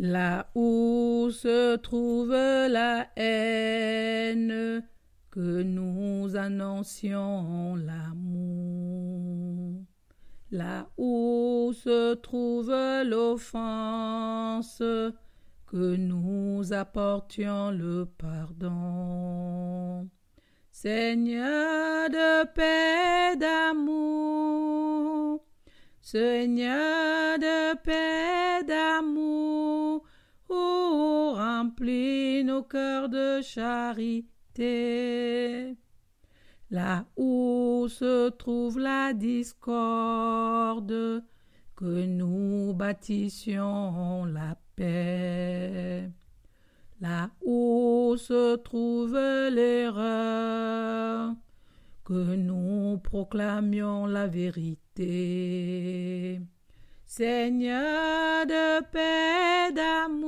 Là où se trouve la haine, que nous annoncions l'amour. Là où se trouve l'offense, que nous apportions le pardon. Seigneur de paix d'amour, Seigneur de paix d'amour, remplis nos cœurs de charité. Là où se trouve la discorde, que nous bâtissions la paix. Là où se trouve l'erreur, que nous proclamions la vérité. Seigneur de paix, d'amour,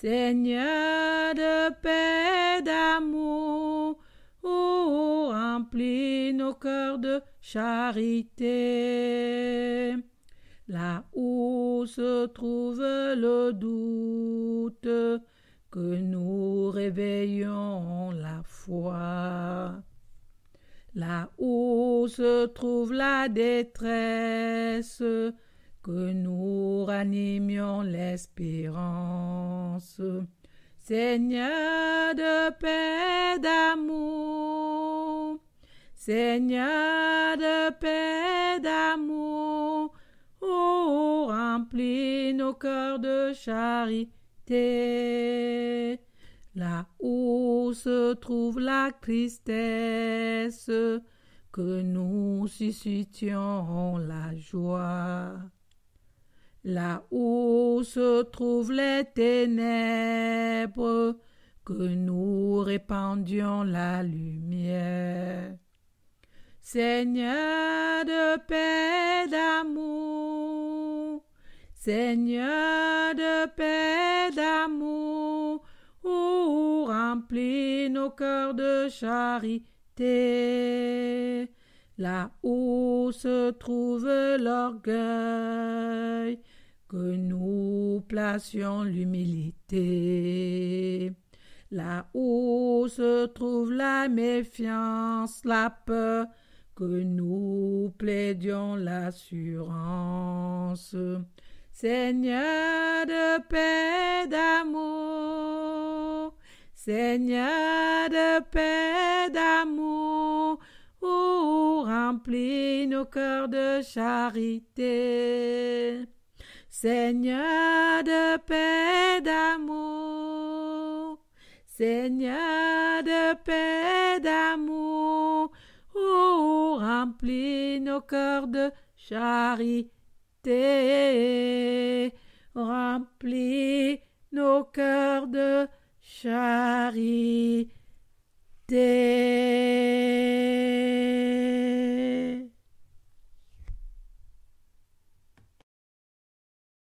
Seigneur de paix, d'amour, oh, remplis nos cœurs de charité. Là où se trouve le doute, que nous réveillons la foi. Là où se trouve la détresse, que nous ranimions l'espérance. Seigneur de paix, d'amour, Seigneur de paix, d'amour, oh, remplis nos cœurs de charité. Là où se trouve la tristesse, que nous suscitions la joie là où se trouvent les ténèbres, que nous répandions la lumière. Seigneur de paix d'amour, Seigneur de paix d'amour, Où remplis nos cœurs de charité, là où se trouve l'orgueil, que nous placions l'humilité. Là où se trouve la méfiance, la peur, que nous plaidions l'assurance. Seigneur de paix d'amour, Seigneur de paix d'amour, remplis nos cœurs de charité. Seigneur de paix d'amour, Seigneur de paix d'amour, remplis nos cœurs de charité, remplis nos cœurs de charité.